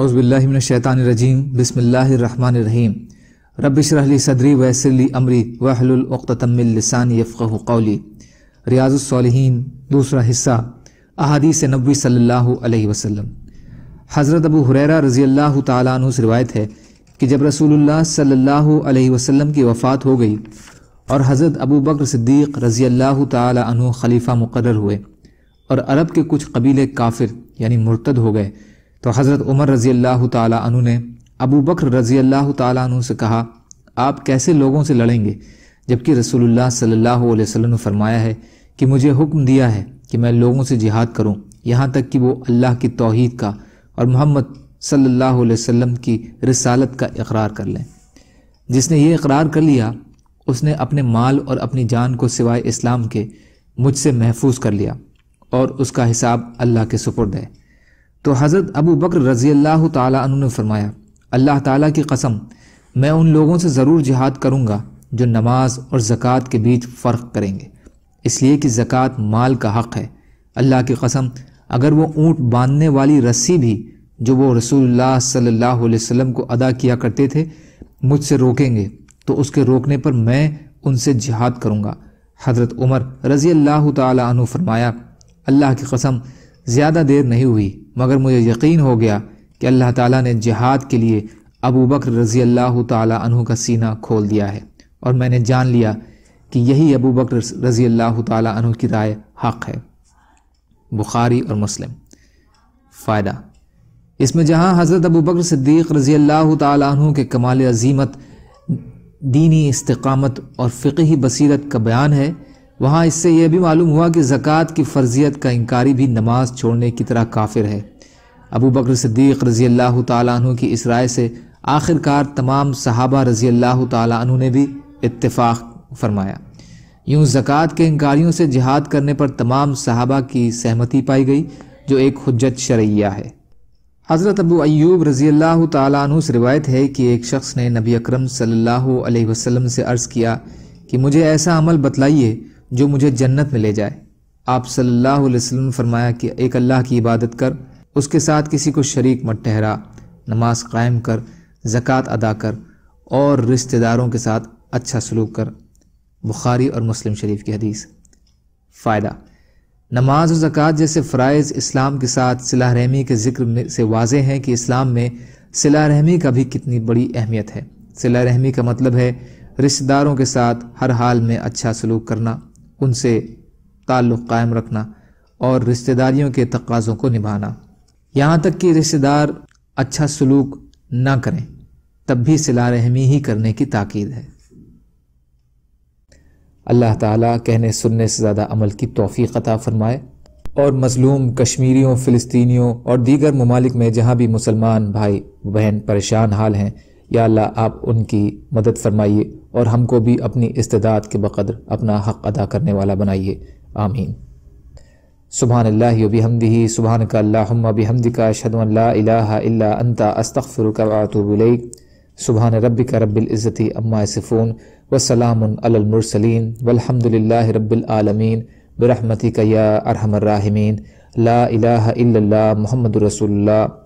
اعوذ باللہ من الشیطان الرجیم بسم اللہ الرحمن الرحیم رب اشرح لی صدری ویسر لی امری عقدۃ من لسانی ریاض الصالحین دوسرا حصہ احادیث نبوی صلی اللہ علیہ وسلم حضرت ابو حریرہ رضی اللہ تعالیٰ عنہ سے روایت ہے کہ جب رسول اللہ صلی اللہ علیہ وسلم کی وفات ہو گئی اور حضرت ابو بکر صدیق رضی اللہ تعالیٰ عنہ خلیفہ مقرر ہوئے اور عرب کے کچھ قبیلے کافر یعنی مرتد ہو گئے تو حضرت عمر رضی اللہ تعالیٰ عنہ نے ابو بکر رضی اللہ تعالیٰ عنہ سے کہا آپ کیسے لوگوں سے لڑیں گے جبکہ رسول اللہ صلی اللہ علیہ وسلم نے فرمایا ہے کہ مجھے حکم دیا ہے کہ میں لوگوں سے جہاد کروں یہاں تک کہ وہ اللہ کی توحید کا اور محمد صلی اللہ علیہ وسلم کی رسالت کا اقرار کر لیں جس نے یہ اقرار کر لیا اس نے اپنے مال اور اپنی جان کو سوائے اسلام کے مجھ سے محفوظ کر لیا اور اس کا حساب اللہ کے سپرد ہے تو حضرت ابو بکر رضی اللہ تعالیٰ عنہ نے فرمایا اللہ تعالیٰ کی قسم میں ان لوگوں سے ضرور جہاد کروں گا جو نماز اور زکوٰۃ کے بیچ فرق کریں گے اس لیے کہ زکوٰۃ مال کا حق ہے اللہ کی قسم اگر وہ اونٹ باندھنے والی رسی بھی جو وہ رسول اللہ صلی اللہ علیہ وسلم کو ادا کیا کرتے تھے مجھ سے روکیں گے تو اس کے روکنے پر میں ان سے جہاد کروں گا حضرت عمر رضی اللہ تعالیٰ عنہ فرمایا اللہ کی قسم زیادہ دیر نہیں ہوئی مگر مجھے یقین ہو گیا کہ اللہ تعالیٰ نے جہاد کے لیے ابو بکر رضی اللہ تعالیٰ عنہ کا سینہ کھول دیا ہے اور میں نے جان لیا کہ یہی ابو بکر رضی اللہ تعالیٰ عنہ کی رائے حق ہے بخاری اور مسلم فائدہ اس میں جہاں حضرت ابو بکر صدیق رضی اللہ تعالیٰ عنہ کے کمال عظیمت دینی استقامت اور فقہی بصیرت کا بیان ہے وہاں اس سے یہ بھی معلوم ہوا کہ زکوٰۃ کی فرضیت کا انکاری بھی نماز چھوڑنے کی طرح کافر ہے ابو بکر صدیق رضی اللہ تعالیٰ عنہ کی اس رائے سے آخر کار تمام صحابہ رضی اللہ تعالیٰ عنہ نے بھی اتفاق فرمایا یوں زکوٰۃ کے انکاریوں سے جہاد کرنے پر تمام صحابہ کی سہمتی پائی گئی جو ایک حجت شرعیہ ہے حضرت ابو ایوب رضی اللہ تعالیٰ عنہ سے روایت ہے کہ ایک شخص نے نبی اکرم صلی اللہ علیہ وسلم سے عرض کیا کہ مجھے ایسا عمل بتلائیے جو مجھے جنت میں لے جائے آپ صلی اللہ علیہ وسلم نے فرمایا کہ ایک اللہ کی عبادت کر اس کے ساتھ کسی کو شریک مت ٹھہرا نماز قائم کر زکوٰۃ ادا کر اور رشتہ داروں کے ساتھ اچھا سلوک کر بخاری اور مسلم شریف کی حدیث فائدہ نماز و زکوٰۃ جیسے فرائض اسلام کے ساتھ صلاح رحمی کے ذکر میں سے واضح ہیں کہ اسلام میں صلاح رحمی کا بھی کتنی بڑی اہمیت ہے صلاح رحمی کا مطلب ہے رشتہ داروں کے ساتھ ہر حال میں اچھا سلوک کرنا ان سے تعلق قائم رکھنا اور رشتہ داریوں کے تقاضوں کو نبھانا یہاں تک کہ رشتہ دار اچھا سلوک نہ کریں تب بھی رحمی ہی کرنے کی تاکید ہے اللہ تعالیٰ کہنے سننے سے زیادہ عمل کی توفیق عطا فرمائے اور مظلوم کشمیریوں فلسطینیوں اور دیگر ممالک میں جہاں بھی مسلمان بھائی بہن پریشان حال ہیں یا اللہ آپ ان کی مدد فرمائیے اور ہم کو بھی اپنی استداد کے بقدر اپنا حق ادا کرنے والا بنائیے آمین سبحان اللہ و بحمدہ سبحان کا اللہ بھی ہمد کا شدم اللّہ اللہ اللہ انتا استغفر کات ولی سبحان رب کا رب العزتی اماءفون و سلام المرسلیم و الحمد رب العالمین برحمۃ یا ارحم الرحمین لا الہ الا اللہ محمد رسول اللہ